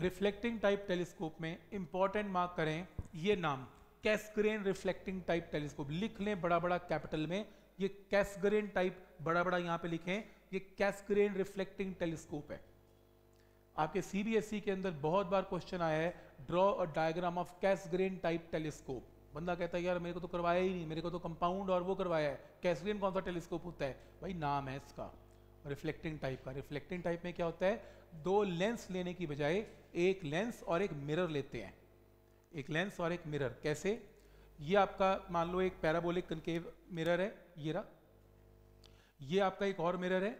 reflecting type telescope में important mark करें ये नाम कैसग्रेन रिफ्लेक्टिंग टाइप टेलीस्कोप लिख लें बड़ा बड़ा कैपिटल में ये कैसग्रेन टाइप बड़ा बड़ा यहां पे लिखें ये कैसग्रेन रिफ्लेक्टिंग टेलीस्कोप है आपके सीबीएसई e के अंदर बहुत बार क्वेश्चन आया है draw a diagram of Cassegrain type telescope बंदा कहता है यार मेरे को तो करवाया ही नहीं मेरे को तो कंपाउंड और वो करवाया है कैसग्रेन कौन सा टेलीस्कोप होता है भाई नाम है इसका रिफ्लेक्टिंग टाइप का रिफ्लेक्टिंग टाइप में क्या होता है दो लेंस लेने की बजाय एक लेंस और एक मिरर लेते हैं एक लेंस और एक मिरर कैसे ये आपका मान लो एक पैराबोलिक कंकेव मिरर है ये रहा ये आपका एक और मिरर है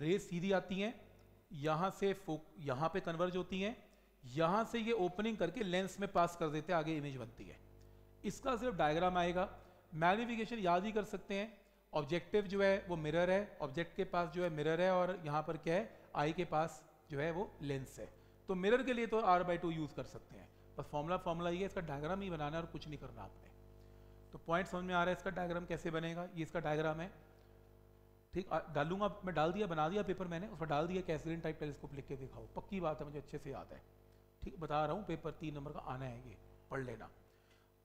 रे सीधी आती हैं यहाँ से फोक यहाँ पे कन्वर्ज होती हैं यहाँ से ये ओपनिंग करके लेंस में पास कर देते हैं आगे इमेज बनती है इसका सिर्फ डायग्राम आएगा मैग्निफिकेशन याद ही कर सकते हैं ऑब्जेक्टिव जो है वो मिरर है ऑब्जेक्ट के पास जो है मिरर है और यहाँ पर क्या है आई के पास जो है वो लेंस है तो मिरर के लिए तो आर बाई टू यूज़ कर सकते हैं बस फॉर्मूला फॉर्मूला ये इसका डायग्राम ही बनाना है और कुछ नहीं करना आपने तो पॉइंट समझ में आ रहा है इसका डायग्राम कैसे बनेगा ये इसका डायग्राम है ठीक डालूंगा मैं डाल दिया बना दिया पेपर मैंने उसमें डाल दिया कैसरीन टाइप टेलीस्कोप लिख के दिखाओ पक्की बात है मुझे अच्छे से याद है ठीक बता रहा हूँ पेपर तीन नंबर का आना है ये पढ़ लेना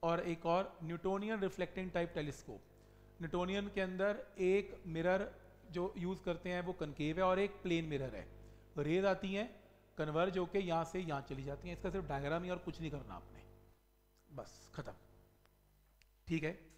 और एक और Newtonian reflecting type telescope Newtonian के अंदर एक मिरर जो यूज़ करते हैं वो कनकेव है और एक प्लेन मिरर है रेज आती हैं कन्वर्ज होके यहाँ से यहाँ चली जाती हैं इसका सिर्फ डायग्राम ही और कुछ नहीं करना आपने बस ख़त्म ठीक है